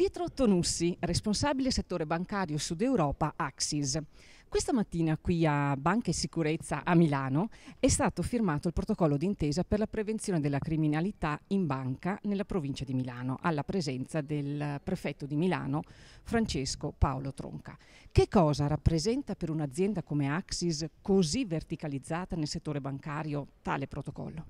Pietro Tonussi, responsabile settore bancario Sud Europa Axis. Questa mattina qui a Banca e Sicurezza a Milano è stato firmato il protocollo d'intesa per la prevenzione della criminalità in banca nella provincia di Milano, alla presenza del prefetto di Milano Francesco Paolo Tronca. Che cosa rappresenta per un'azienda come Axis così verticalizzata nel settore bancario tale protocollo?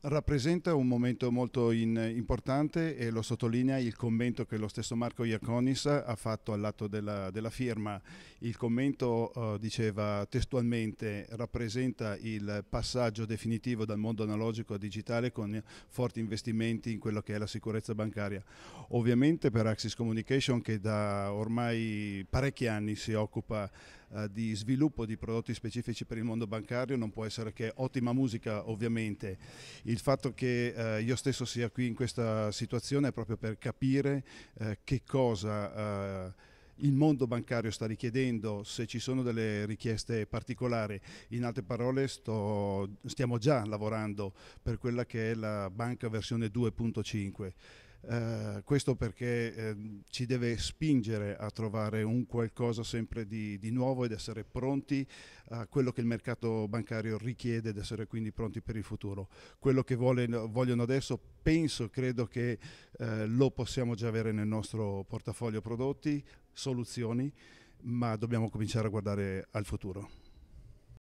Rappresenta un momento molto in, importante e lo sottolinea il commento che lo stesso Marco Iaconis ha fatto all'atto della, della, firma. Il commento uh, diceva testualmente rappresenta il passaggio definitivo dal mondo analogico a digitale con forti investimenti in quello che è la sicurezza bancaria. Ovviamente per Axis Communication che da ormai parecchi anni si occupa eh, di sviluppo di prodotti specifici per il mondo bancario non può essere che ottima musica ovviamente. Il fatto che eh, io stesso sia qui in questa situazione è proprio per capire eh, che cosa eh, il mondo bancario sta richiedendo, se ci sono delle richieste particolari. In altre parole sto, stiamo già lavorando per quella che è la banca versione 2.5. Eh, questo perché uh, ci deve spingere a trovare un qualcosa sempre di, di nuovo ed essere pronti a quello che il mercato bancario richiede ed essere quindi pronti per il futuro. Quello che vuole, vogliono adesso penso, credo che uh, lo possiamo già avere nel nostro portafoglio prodotti, soluzioni, ma dobbiamo cominciare a guardare al futuro.